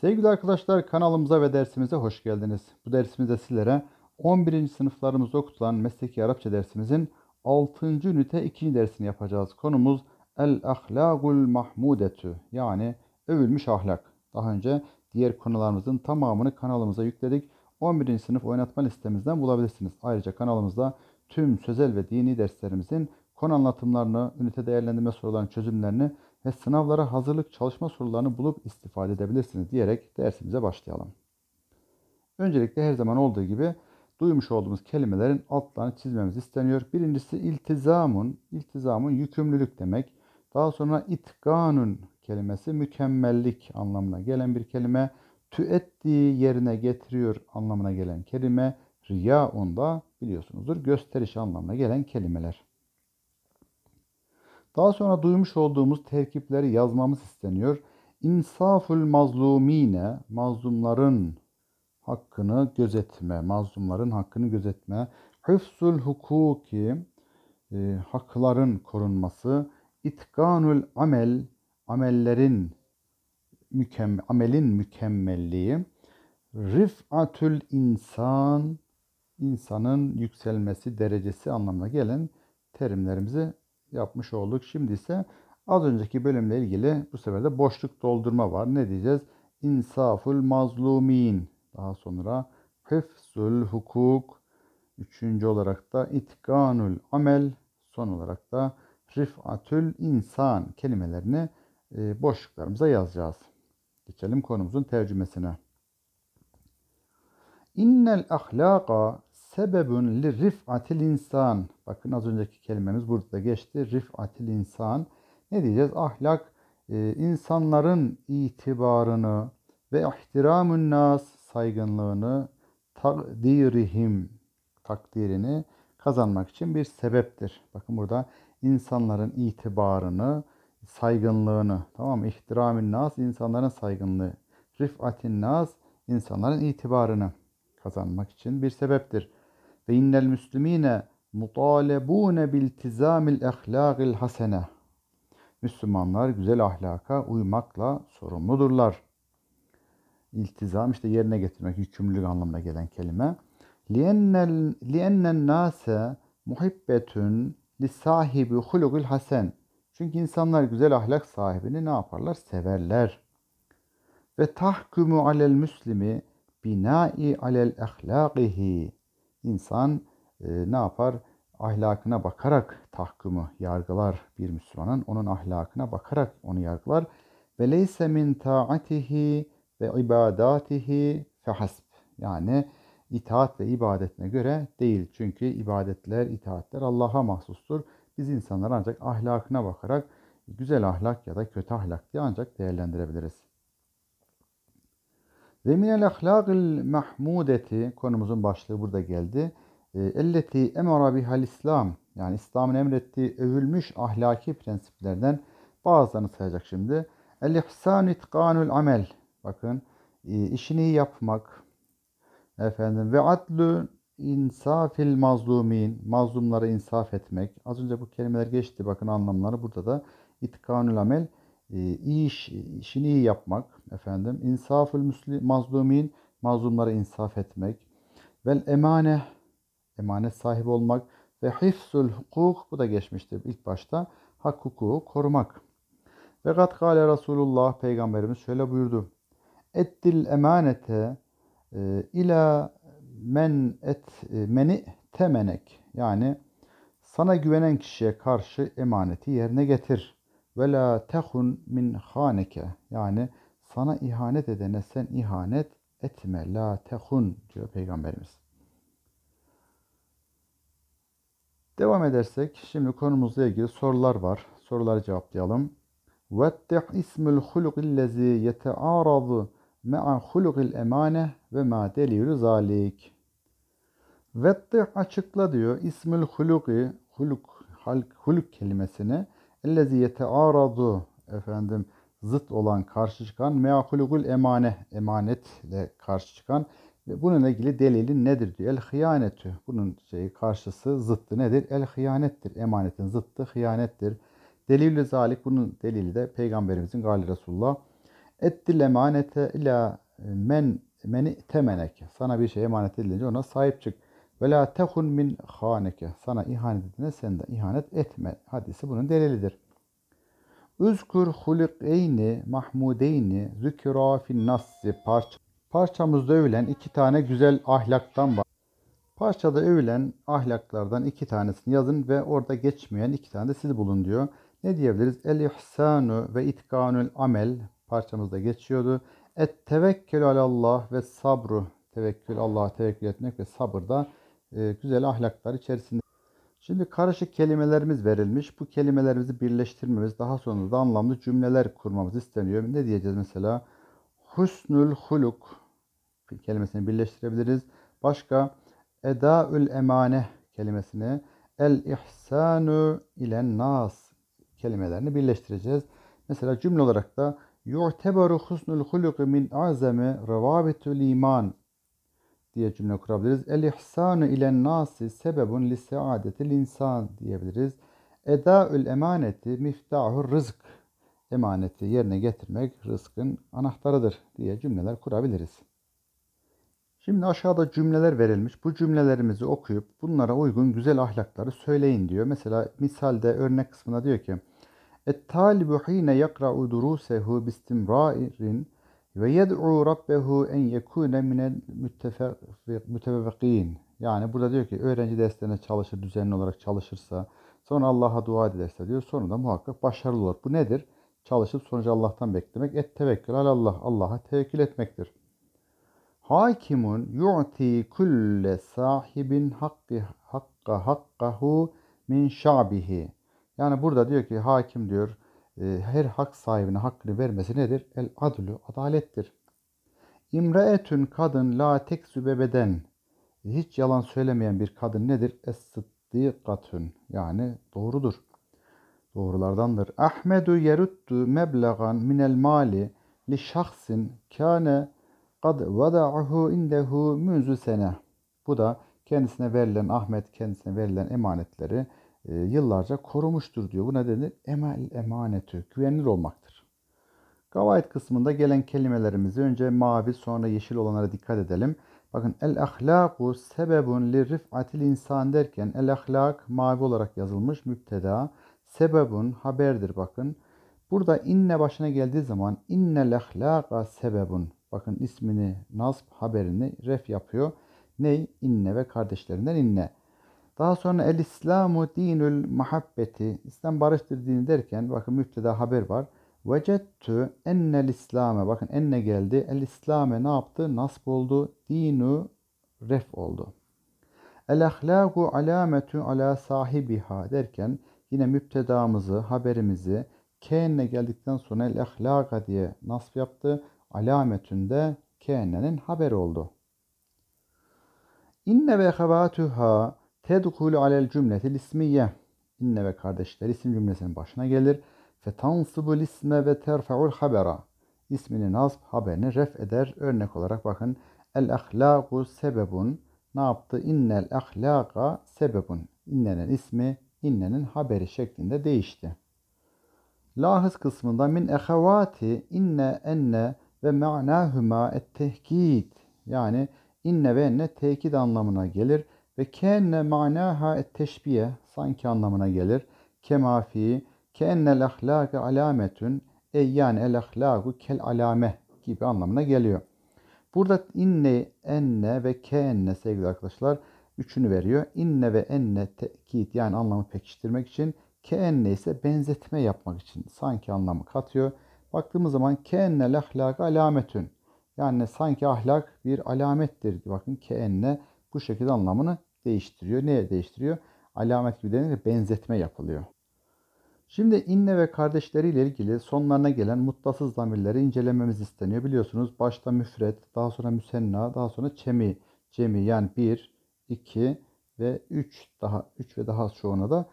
Sevgili arkadaşlar kanalımıza ve dersimize hoş geldiniz. Bu dersimizde sizlere 11. sınıflarımızda okutulan mesleki Arapça dersimizin 6. ünite 2. dersini yapacağız. Konumuz El ahlakul mahmûdetü yani övülmüş ahlak. Daha önce diğer konularımızın tamamını kanalımıza yükledik. 11. sınıf oynatma listemizden bulabilirsiniz. Ayrıca kanalımızda tüm sözel ve dini derslerimizin konu anlatımlarını, ünite değerlendirme sorularının çözümlerini ve sınavlara hazırlık çalışma sorularını bulup istifade edebilirsiniz diyerek dersimize başlayalım. Öncelikle her zaman olduğu gibi duymuş olduğumuz kelimelerin altlarını çizmemiz isteniyor. Birincisi iltizamun. İltizamun yükümlülük demek. Daha sonra itkanun kelimesi mükemmellik anlamına gelen bir kelime. tüetti yerine getiriyor anlamına gelen kelime. Riyaun da biliyorsunuzdur gösteriş anlamına gelen kelimeler. Daha sonra duymuş olduğumuz terkipleri yazmamız isteniyor. İnsaful mazlumine, mazlumların hakkını gözetme, mazlumların hakkını gözetme. Hıfsul hukuki, e, hakların korunması. İtkanul amel, amellerin mükemm amelin mükemmelliği. Rifatül insan, insanın yükselmesi, derecesi anlamına gelen terimlerimizi yapmış olduk. Şimdi ise az önceki bölümle ilgili bu sefer de boşluk doldurma var. Ne diyeceğiz? İnsaful mazlumin. Daha sonra hıfzul hukuk. Üçüncü olarak da itkanul amel. Son olarak da rifatül insan kelimelerini e, boşluklarımıza yazacağız. Geçelim konumuzun tercümesine. İnnel ahlaka sebebün li rifatil insan. Bakın az önceki kelimemiz burada geçti. Rifatil insan. Ne diyeceğiz? Ahlak e, insanların itibarını ve ihtiramün nas saygınlığını takdirihim takdirini kazanmak için bir sebeptir. Bakın burada insanların itibarını, saygınlığını, tamam mı? İhtiramün nas insanların saygınlığı. Rifatin nas insanların itibarını kazanmak için bir sebeptir. Ve innel müslimine mutalebune biltizamil ahlâgil hasene. Müslümanlar güzel ahlaka uymakla sorumludurlar. İltizam işte yerine getirmek, yükümlülük anlamına gelen kelime. لِيَنَّ النَّاسَ muhibbetün li sahibi hulugul hasen. Çünkü insanlar güzel ahlak sahibini ne yaparlar? Severler. Ve tahkumu alel müslimi binai alel ahlakihi. İnsan e, ne yapar? Ahlakına bakarak tahkımı yargılar bir Müslümanın. Onun ahlakına bakarak onu yargılar. Ve leyse min taatihi ve ibadatihi fehasb. Yani itaat ve ibadetine göre değil. Çünkü ibadetler, itaatler Allah'a mahsustur. Biz insanlar ancak ahlakına bakarak güzel ahlak ya da kötü ahlak diye ancak değerlendirebiliriz. Ve minel ahlâgil mahmudeti konumuzun başlığı burada geldi. E, elleti emara bihal İslam yani İslam'ın emrettiği övülmüş ahlaki prensiplerden bazılarını sayacak şimdi. El ihsan itkanul amel bakın e, işini yapmak efendim ve adlu insafil mazlumin mazlumlara insaf etmek. Az önce bu kelimeler geçti bakın anlamları burada da itkanul amel ee, iyi iş, işini iyi yapmak efendim. İnsafül müslim mazlumin mazlumlara insaf etmek. Vel emane emanet sahibi olmak ve hifzül hukuk bu da geçmişti ilk başta hak hukuku korumak. Ve kat kale Resulullah peygamberimiz şöyle buyurdu. Ettil emanete e, ila men et e, meni temenek yani sana güvenen kişiye karşı emaneti yerine getir ve la tehun min haneke yani sana ihanet edene sen ihanet etme la tehun diyor peygamberimiz. Devam edersek şimdi konumuzla ilgili sorular var. Soruları cevaplayalım. Vettih ismül hulukillezi yetearazu me'a hulukil emane ve ma delilü zalik. Vettih açıkla diyor ismül huluki huluk halk huluk kelimesini Ellezî yeteâradu efendim zıt olan karşı çıkan meakulugul emane emanetle karşı çıkan ve bunun ilgili delili nedir diyor. El hıyanetü. Bunun şeyi karşısı zıttı nedir? El hıyanettir. Emanetin zıttı hıyanettir. Delilü zalik bunun delili de peygamberimizin gali Resulullah. Ettil emanete ila men meni temenek. Sana bir şey emanet edilince ona sahip çık. Ve la tehun min haneke. Sana ihanet edene sen de ihanet etme. Hadisi bunun delilidir. Üzkür hulikeyni mahmudeyni zükra fin nassi parça. Parçamızda övülen iki tane güzel ahlaktan var. Parçada övülen ahlaklardan iki tanesini yazın ve orada geçmeyen iki tane de siz bulun diyor. Ne diyebiliriz? El ihsanu ve itkanul amel parçamızda geçiyordu. Et tevekkül alallah ve sabru tevekkül Allah'a tevekkül etmek ve sabır da e, güzel ahlaklar içerisinde. Şimdi karışık kelimelerimiz verilmiş. Bu kelimelerimizi birleştirmemiz, daha sonra da anlamlı cümleler kurmamız isteniyor. Ne diyeceğiz mesela? Husnul huluk kelimesini birleştirebiliriz. Başka edaül emane kelimesini el ihsanu ile nas kelimelerini birleştireceğiz. Mesela cümle olarak da yu'tebaru husnul huluk min azami revabetul iman diye cümle kurabiliriz. El ihsanu ilen nasi sebebun li saadetil insan diyebiliriz. Edaül emaneti miftahur rızk. Emaneti yerine getirmek rızkın anahtarıdır diye cümleler kurabiliriz. Şimdi aşağıda cümleler verilmiş. Bu cümlelerimizi okuyup bunlara uygun güzel ahlakları söyleyin diyor. Mesela misalde örnek kısmına diyor ki Et talibu hine yakra'u durusehu bistimra'in ve yed'u rabbehu en yekune minel mütefekkîn. Yani burada diyor ki öğrenci derslerine çalışır, düzenli olarak çalışırsa, sonra Allah'a dua ederse diyor, sonra da muhakkak başarılı olur. Bu nedir? Çalışıp sonucu Allah''tan beklemek. Et tevekkül Allah, Allah'a tevekkül etmektir. Hakimun yu'ti kulle sahibin hakkı hakka hakkahu min şabihi. Yani burada diyor ki hakim diyor e, her hak sahibine hakkını vermesi nedir? El adlu adalettir. İmraetün kadın la tek sübebeden hiç yalan söylemeyen bir kadın nedir? Es sıddikatün yani doğrudur. Doğrulardandır. Ahmedu yeruttu meblagan minel mali li şahsin kâne kad vada'ahu indehu münzü sene. Bu da kendisine verilen Ahmet kendisine verilen emanetleri e, yıllarca korumuştur diyor. Bu nedenle emel emanetü güvenilir olmaktır. Kavayet kısmında gelen kelimelerimizi önce mavi sonra yeşil olanlara dikkat edelim. Bakın el ahlaku sebebun li rifatil insan derken el ahlak mavi olarak yazılmış müpteda. Sebebun haberdir bakın. Burada inne başına geldiği zaman innel ahlaka sebebun. Bakın ismini, nasb haberini ref yapıyor. Ney? İnne ve kardeşlerinden inne. Daha sonra el İslamu dinül muhabbeti. İslam barıştır dini derken bakın müfteda haber var. Vecettü ennel İslam'e bakın enne geldi. El İslam'e ne yaptı? Nasb oldu. Dinu ref oldu. El ahlaku alametü ala sahibiha derken yine müptedamızı, haberimizi kenne geldikten sonra el ahlaka diye nasf yaptı. Alametünde kenne'nin haber oldu. İnne ve hevatüha Tedhulu alel cümleti lismiye. İnne ve kardeşler isim cümlesinin başına gelir. Fetansubu lisme ve terfe'ul habera. İsmini nasb haberini ref eder. Örnek olarak bakın. El ahlaku sebebun. Ne yaptı? İnnel ahlaka sebebun. İnnenin ismi innenin haberi şeklinde değişti. Lahız kısmında min ehevati inne enne ve ma'nahuma et tehkid. Yani inne ve enne tehkid anlamına gelir. Ve kenne manaha et teşbiye sanki anlamına gelir. Kema fi kennel ahlâke alametün yani el ahlâku kel alame gibi anlamına geliyor. Burada inne, enne ve kenne sevgili arkadaşlar üçünü veriyor. İnne ve enne tekit yani anlamı pekiştirmek için keenne ise benzetme yapmak için sanki anlamı katıyor. Baktığımız zaman keenne lahlak alametün yani sanki ahlak bir alamettir. Bakın keenne bu şekilde anlamını değiştiriyor. Neye değiştiriyor? Alamet gibi denilir benzetme yapılıyor. Şimdi inne ve kardeşleriyle ilgili sonlarına gelen muttasız zamirleri incelememiz isteniyor. Biliyorsunuz başta müfret, daha sonra müsenna, daha sonra çemi, cemi yani 1, 2 ve 3 daha 3 ve daha çoğuna da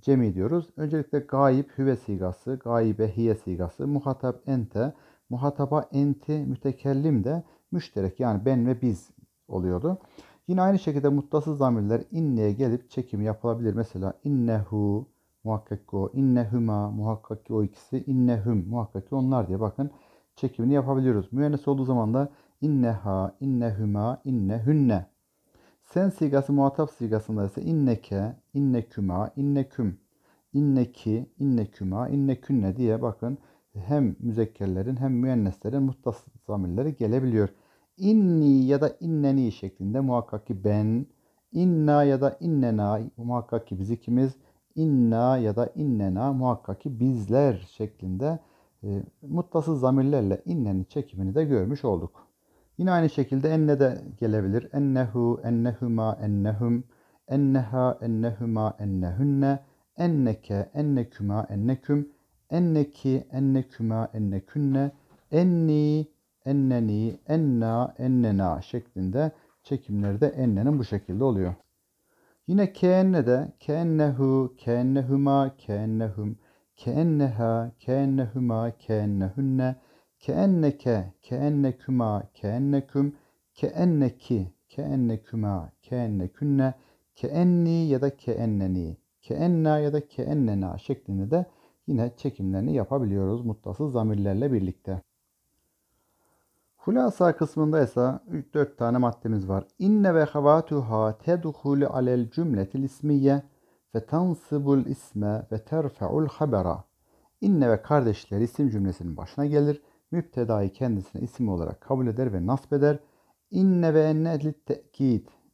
cemi diyoruz. Öncelikle gayib hüve sigası, gaibe hiye sigası, muhatap ente, muhataba enti, mütekellim de müşterek yani ben ve biz oluyordu. Yine aynı şekilde muttasız zamirler inneye gelip çekimi yapılabilir. Mesela innehu muhakkak ki o, innehuma muhakkak ki o ikisi, innehum muhakkak ki onlar diye bakın çekimini yapabiliyoruz. Müennes olduğu zaman da inneha, innehuma, innehünne. Sen sigası muhatap sigasında ise inneke, inneküma, inneküm, inneki, inneküma, inneküne diye bakın hem müzekkerlerin hem müenneslerin muttasız zamirleri gelebiliyor inni ya da inneni şeklinde muhakkak ki ben, inna ya da innena muhakkak ki biz ikimiz, inna ya da innena muhakkak ki bizler şeklinde e, muttasız zamirlerle innenin çekimini de görmüş olduk. Yine aynı şekilde enne de gelebilir. Ennehu, ennehuma, ennehum, enneha, ennehuma, ennehunne, enneke, ennekuma, enneküm, enneki, ennekuma, ennekünne, enni, enneni, enna, ennena şeklinde çekimleri de ennenin bu şekilde oluyor. Yine kenne de kennehu, kennehuma, kennehum, keenneha, kennehuma, kennehunne, kenneke, kennekuma, keennekum, kenneki, kennekuma, keennekunne, keenni ya da keenneni, keenna ya da keennena şeklinde de yine çekimlerini yapabiliyoruz muttasız zamirlerle birlikte. Hulasa kısmında ise 3-4 tane maddemiz var. İnne ve havatuha tedhulu alel cümletil ismiye ve tansibul isme ve terfe'ul habera. İnne ve kardeşler isim cümlesinin başına gelir. Müptedayı kendisine isim olarak kabul eder ve nasp eder. İnne ve enne li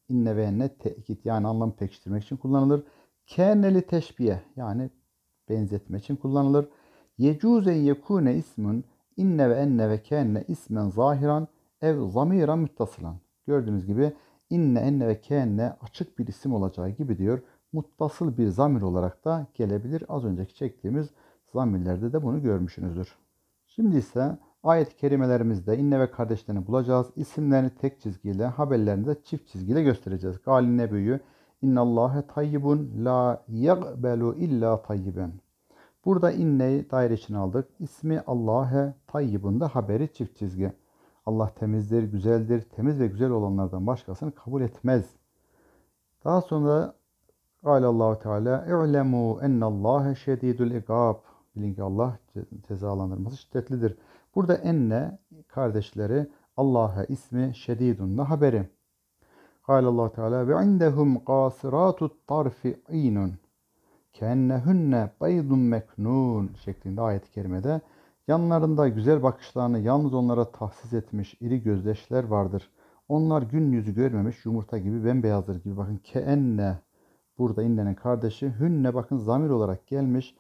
İnne ve enne te'kid yani anlam pekiştirmek için kullanılır. Kenneli teşbiye yani benzetme için kullanılır. Yecuzen yekune ismun inne ve enne ve kenne ismen zahiran ev zamira müttasılan. Gördüğünüz gibi inne enne ve kenne açık bir isim olacağı gibi diyor. Muttasıl bir zamir olarak da gelebilir. Az önceki çektiğimiz zamirlerde de bunu görmüşsünüzdür. Şimdi ise ayet-i kerimelerimizde inne ve kardeşlerini bulacağız. İsimlerini tek çizgiyle, haberlerini de çift çizgiyle göstereceğiz. Galine Nebi'yi İnna Allahe tayyibun la yaqbalu illa tayyiben. Burada inneyi daire için aldık. İsmi Allah'e Tayyibunda haberi çift çizgi. Allah temizdir, güzeldir. Temiz ve güzel olanlardan başkasını kabul etmez. Daha sonra Allahu Teala "İ'lemu ennallâhe şedîdül ikab." Bilin ki Allah cezalandırması şiddetlidir. Burada enne kardeşleri Allah'a ismi şedidun haberi. Allahu Teala ve indehum qasiratut Tarfi'inun kennehünne baydun meknun şeklinde ayet-i kerimede yanlarında güzel bakışlarını yalnız onlara tahsis etmiş iri gözdeşler vardır. Onlar gün yüzü görmemiş yumurta gibi bembeyazdır gibi bakın keenne burada inlenin kardeşi hünne bakın zamir olarak gelmiş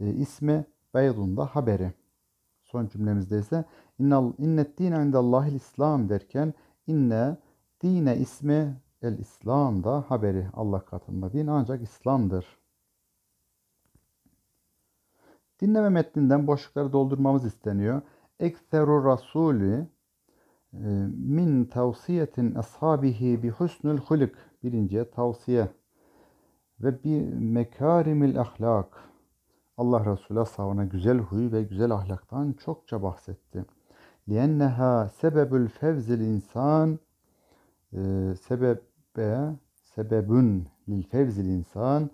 e, ismi beydun da haberi. Son cümlemizde ise innet dine indallahil İslam derken inne dine ismi el İslam da haberi Allah katında din ancak İslam'dır. Dinleme metninden boşlukları doldurmamız isteniyor. Ekseru rasuli e, min tavsiyetin ashabihi bi husnul huluk. Birinciye tavsiye ve bi mekarimil ahlak. Allah Resulü sahına güzel huy ve güzel ahlaktan çokça bahsetti. لِيَنَّهَا sebebül fevzil insan e, sebebe sebebün lil fevzil insan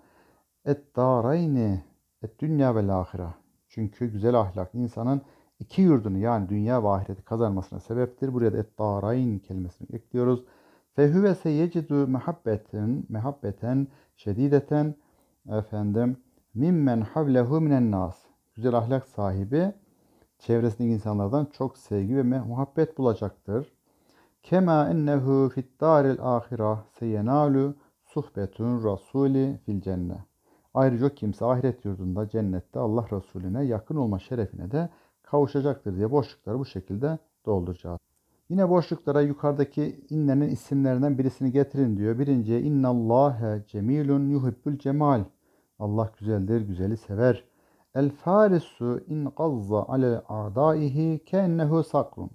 et darayni Et dünya ve lahira. Çünkü güzel ahlak insanın iki yurdunu yani dünya ve ahireti kazanmasına sebeptir. Buraya da et-darayn kelimesini ekliyoruz. Fehüve seyecidu muhabbetin, muhabbeten, şedideten efendim mimmen havlehu minen nas. Güzel ahlak sahibi çevresindeki insanlardan çok sevgi ve muhabbet bulacaktır. Kema ennehu fit daril ahira seyenalu suhbetun rasuli fil cennet. Ayrıca kimse ahiret yurdunda cennette Allah Resulüne yakın olma şerefine de kavuşacaktır diye boşlukları bu şekilde dolduracağız. Yine boşluklara yukarıdaki innenin isimlerinden birisini getirin diyor. Birinciye innallâhe cemilun yuhibbül cemal. Allah güzeldir, güzeli sever. El farisu in gazza ale adaihi kennehu sakrun.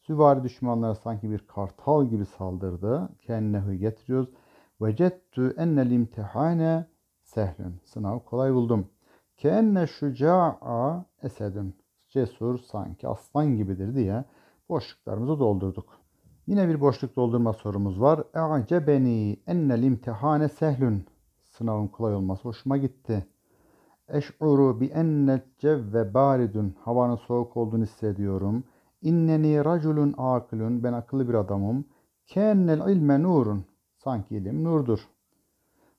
Süvari düşmanlara sanki bir kartal gibi saldırdı. Kennehu getiriyoruz. Vecettü ennel imtihane sehlün. Sınavı kolay buldum. Kenne şuca'a esedün. Cesur sanki aslan gibidir diye boşluklarımızı doldurduk. Yine bir boşluk doldurma sorumuz var. Ece beni ennel imtihane sehlün. Sınavın kolay olması hoşuma gitti. Eş'uru bi enne cevve baridun. Havanın soğuk olduğunu hissediyorum. İnneni raculun akılun. Ben akıllı bir adamım. Kennel ilme nurun. Sanki ilim nurdur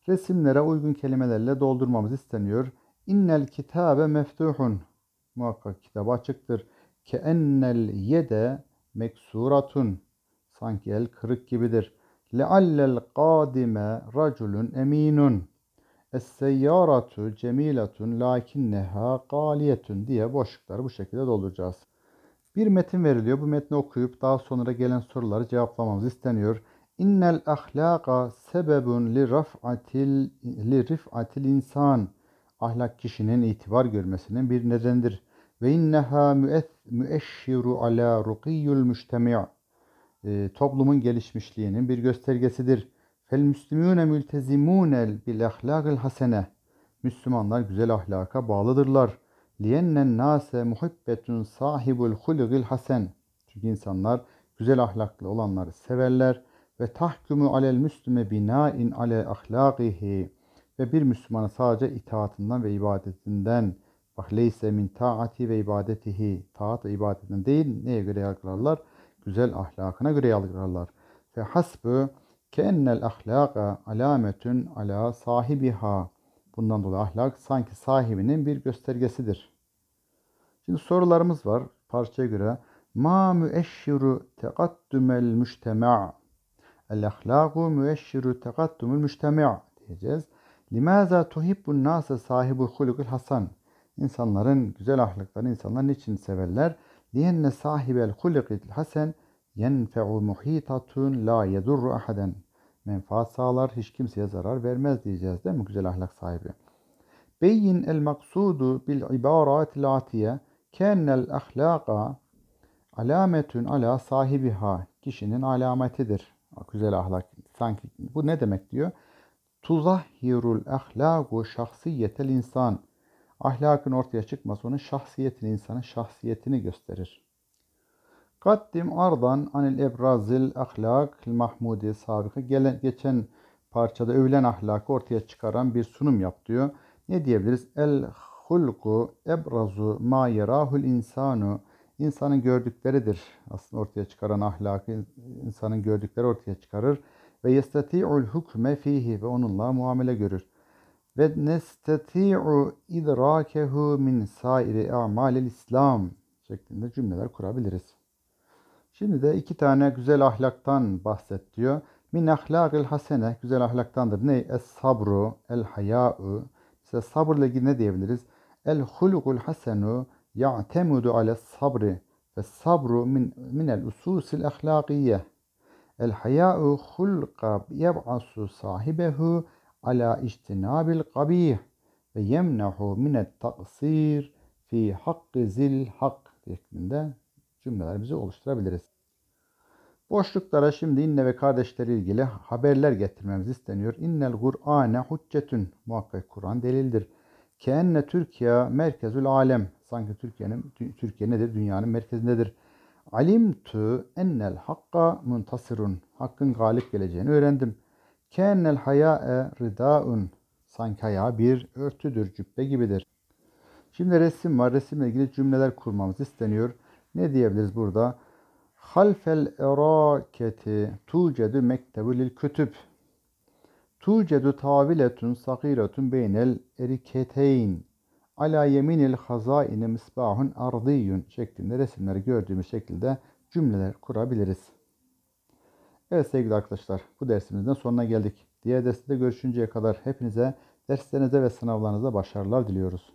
resimlere uygun kelimelerle doldurmamız isteniyor. İnnel kitabe meftuhun. Muhakkak kitabı açıktır. Ke ennel yede meksuratun. Sanki el kırık gibidir. Leallel kadime raculun eminun. Es-seyyaratu cemilatun lakinneha galiyetun diye boşlukları bu şekilde dolduracağız. Bir metin veriliyor. Bu metni okuyup daha sonra gelen soruları cevaplamamız isteniyor. İnnel ahlaka sebebun li raf'atil li rif'atil insan. Ahlak kişinin itibar görmesinin bir nedendir. Ve inneha müeşşiru ala rukiyyul müştemi' ee, toplumun gelişmişliğinin bir göstergesidir. Fel müslimûne mültezimûne bil ahlâkil hasene. Müslümanlar güzel ahlaka bağlıdırlar. Liyennen nase muhibbetun sahibul hulugil hasen. Çünkü insanlar güzel ahlaklı olanları severler ve tahkumu alel müslüme binain ale ahlakihi ve bir Müslümanı sadece itaatından ve ibadetinden bak leyse min taati ve ibadetihi taat ve ibadetinden değil neye göre yargılarlar? Güzel ahlakına göre yargılarlar. ve hasbu keennel ahlaka alametün ala sahibiha bundan dolayı ahlak sanki sahibinin bir göstergesidir. Şimdi sorularımız var parçaya göre. Ma müeşşiru teqaddümel müştema' El ahlaku müeşşiru tekattumul diyeceğiz. Limaza tuhibbun nase sahibu hulukul hasan. İnsanların güzel ahlaklarını insanlar niçin severler? Liyenne sahibel hulukul hasen yenfe'u muhitatun la yedurru ahaden. Menfaat sağlar, hiç kimseye zarar vermez diyeceğiz değil mi güzel ahlak sahibi? Beyin el maksudu bil ibaratil atiye kennel ahlaka alametün ala sahibiha kişinin alametidir. Ah, güzel ahlak sanki bu ne demek diyor? Tuzahhirul ahlaku şahsiyetel insan. Ahlakın ortaya çıkması onun şahsiyetini, insanın şahsiyetini gösterir. Kaddim ardan anil ebrazil ahlak mahmudi sabika. Gelen, geçen parçada övülen ahlakı ortaya çıkaran bir sunum yap diyor. Ne diyebiliriz? El hulku ebrazu ma yerahul insanu insanın gördükleridir. Aslında ortaya çıkaran ahlakı insanın gördükleri ortaya çıkarır. Ve yestati'ul hukme fihi ve onunla muamele görür. Ve nestati'u idrakehu min sairi a'malil İslam şeklinde cümleler kurabiliriz. Şimdi de iki tane güzel ahlaktan bahset diyor. Min ahlakil hasene güzel ahlaktandır. Ne? Es sabru, el haya'u. Mesela sabırla ilgili ne diyebiliriz? El hulukul hasenu يعتمد على الصبر فالصبر من من الأسوس الأخلاقية الحياء خلق يبعث صاحبه على اجتناب القبيح ويمنع من التقصير fi hakkı zil hak şeklinde bizi oluşturabiliriz. Boşluklara şimdi inne ve kardeşleri ilgili haberler getirmemiz isteniyor. İnnel Kur'ane hüccetün. Muhakkak Kur'an delildir. Kenne Türkiye merkezül alem. Sanki Türkiye'nin Türkiye nedir? Dünyanın merkezindedir. Alimtu ennel hakka muntasirun. Hakkın galip geleceğini öğrendim. Kennel haya'e ridaun. Sanki haya bir örtüdür, cübbe gibidir. Şimdi resim var. Resimle ilgili cümleler kurmamız isteniyor. Ne diyebiliriz burada? Halfel eraketi tucedu mektebu lil kütüb. Tucedu taviletun sakiretun beynel eriketeyn. Ala yeminil hazaini misbahun ardiyun şeklinde resimleri gördüğümüz şekilde cümleler kurabiliriz. Evet sevgili arkadaşlar bu dersimizden sonuna geldik. Diğer derste görüşünceye kadar hepinize derslerinize ve sınavlarınıza başarılar diliyoruz.